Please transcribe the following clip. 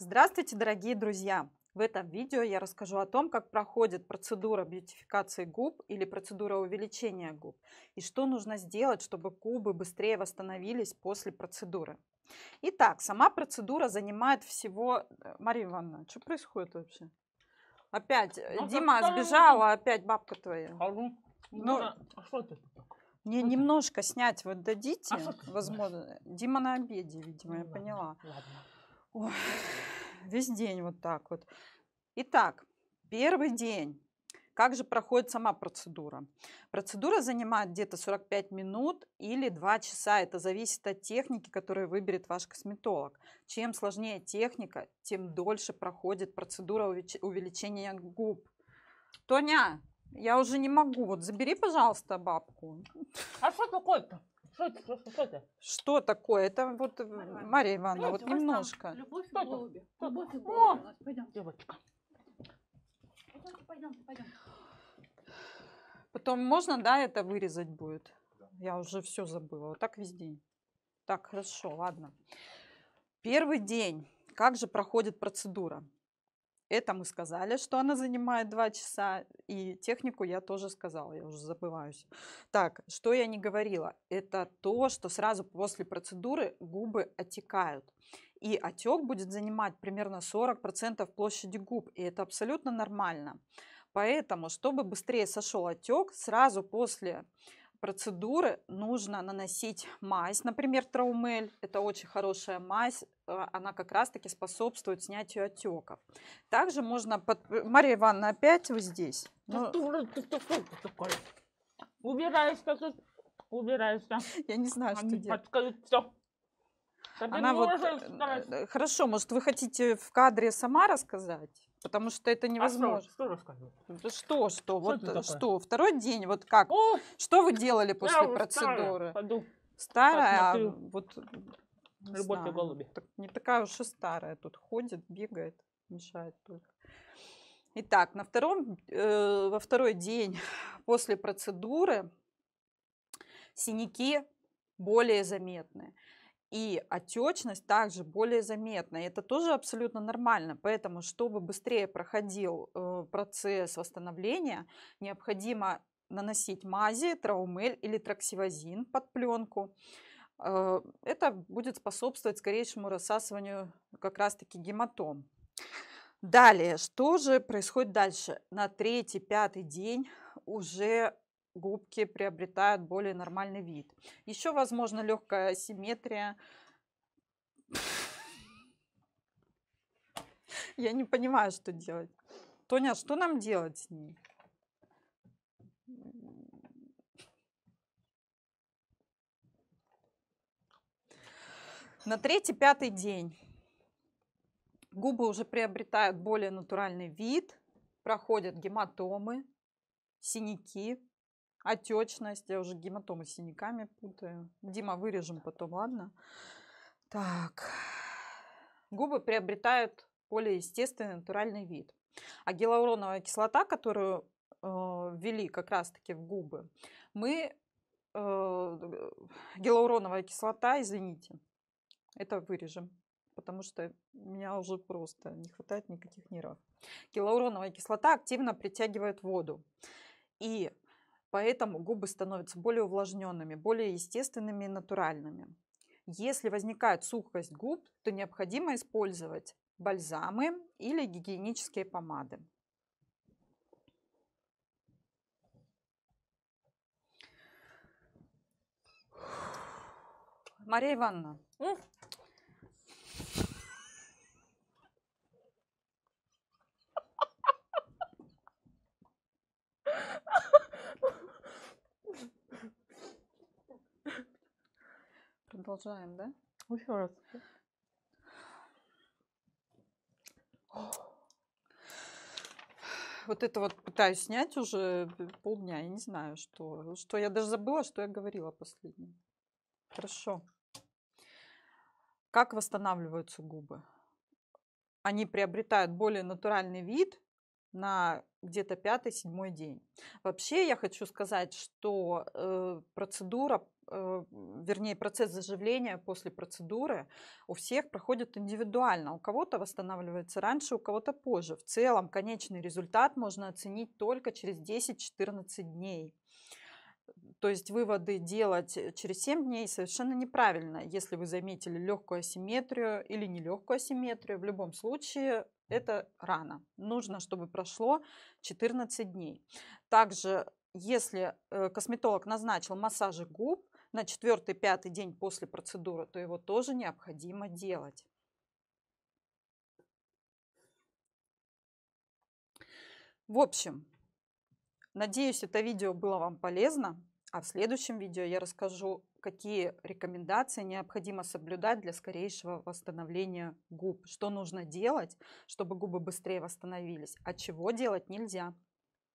Здравствуйте, дорогие друзья! В этом видео я расскажу о том, как проходит процедура бьютификации губ или процедура увеличения губ и что нужно сделать, чтобы губы быстрее восстановились после процедуры. Итак, сама процедура занимает всего... Э, Мария Ивановна, что происходит вообще? Опять, э, ну, Дима, так, сбежала ну, опять бабка твоя. А ну, ну, ну а что это мне немножко снять вот дадите, а возможно. Дима на обеде, видимо, ну, я ладно, поняла. Ладно. Ой, весь день вот так вот. Итак, первый день. Как же проходит сама процедура? Процедура занимает где-то 45 минут или 2 часа. Это зависит от техники, которую выберет ваш косметолог. Чем сложнее техника, тем дольше проходит процедура увеличения губ. Тоня, я уже не могу. Вот забери, пожалуйста, бабку. А что такое-то? Что это? Что это? Что такое? Это вот Мария, э, Мария Ивановна, Знаете, вот немножко. Любовь и голуби. Любовь и голуби. Пойдем. Девочка. Пойдемте, пойдемте. Потом можно, да, это вырезать будет? Я уже все забыла. Вот так весь день. Так, хорошо, ладно. Первый день. Как же проходит процедура? Это мы сказали, что она занимает 2 часа, и технику я тоже сказала, я уже забываюсь. Так, что я не говорила, это то, что сразу после процедуры губы отекают. И отек будет занимать примерно 40% площади губ, и это абсолютно нормально. Поэтому, чтобы быстрее сошел отек, сразу после процедуры нужно наносить мазь, например, Траумель. Это очень хорошая мазь, а, она как раз-таки способствует снятию отеков. Также можно... Под... Э, Мария Ивановна, опять вы здесь? Ну... убираюсь убираешься. Я не знаю, Они что делать. Подскажут все. Она вот... Э, Сказать. Э, хорошо, может, вы хотите в кадре сама рассказать? Потому что это невозможно. А что, что ну, что, что? что вот э, что, Второй день, вот как? О, что вы делали после я процедуры? Старая, пойду. старая а вот... Не голуби. Так, не такая уж и старая. Тут ходит, бегает, мешает только. Итак, на втором, э, во второй день после процедуры синяки более заметны. И отечность также более заметна. И это тоже абсолютно нормально. Поэтому, чтобы быстрее проходил э, процесс восстановления, необходимо наносить мази, траумель или траксивозин под пленку. Э, это будет способствовать скорейшему рассасыванию как раз-таки гематом. Далее, что же происходит дальше? На третий, пятый день уже губки приобретают более нормальный вид. Еще, возможно, легкая асимметрия. Я не понимаю, что делать. Тоня, а что нам делать с ней? На третий-пятый день губы уже приобретают более натуральный вид, проходят гематомы, синяки, отечность. Я уже гематомы с синяками путаю. Дима, вырежем потом, ладно? Так. Губы приобретают более естественный натуральный вид. А гиалуроновая кислота, которую э, ввели как раз-таки в губы, мы... Э, гиалуроновая кислота, извините, это вырежем, потому что у меня уже просто не хватает никаких нервов. Гиалуроновая кислота активно притягивает воду. И Поэтому губы становятся более увлажненными, более естественными и натуральными. Если возникает сухость губ, то необходимо использовать бальзамы или гигиенические помады. Мария Ивановна, Продолжаем, да? Еще раз. Вот это вот пытаюсь снять уже полдня. Я не знаю, что, что я даже забыла, что я говорила последнее. Хорошо. Как восстанавливаются губы? Они приобретают более натуральный вид на где-то пятый-седьмой день. Вообще я хочу сказать, что э, процедура Э, вернее, процесс заживления после процедуры у всех проходит индивидуально. У кого-то восстанавливается раньше, у кого-то позже. В целом, конечный результат можно оценить только через 10-14 дней. То есть выводы делать э, через 7 дней совершенно неправильно, если вы заметили легкую асимметрию или нелегкую асимметрию. В любом случае это рано. Нужно, чтобы прошло 14 дней. Также если э, косметолог назначил массажи губ, на 4-5 день после процедуры, то его тоже необходимо делать. В общем, надеюсь, это видео было вам полезно. А в следующем видео я расскажу, какие рекомендации необходимо соблюдать для скорейшего восстановления губ. Что нужно делать, чтобы губы быстрее восстановились, а чего делать нельзя.